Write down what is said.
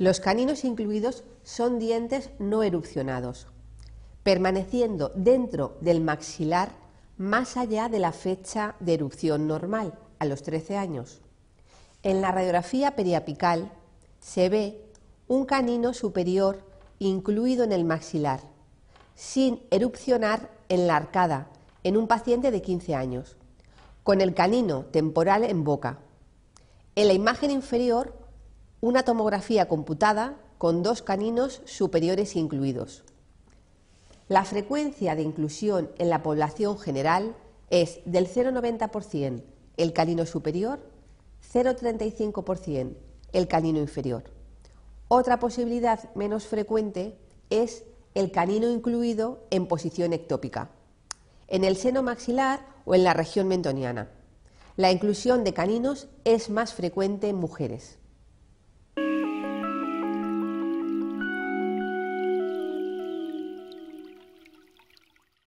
Los caninos incluidos son dientes no erupcionados, permaneciendo dentro del maxilar más allá de la fecha de erupción normal, a los 13 años. En la radiografía periapical se ve un canino superior incluido en el maxilar, sin erupcionar en la arcada, en un paciente de 15 años, con el canino temporal en boca. En la imagen inferior una tomografía computada con dos caninos superiores incluidos. La frecuencia de inclusión en la población general es del 0,90% el canino superior, 0,35% el canino inferior. Otra posibilidad menos frecuente es el canino incluido en posición ectópica, en el seno maxilar o en la región mentoniana. La inclusión de caninos es más frecuente en mujeres.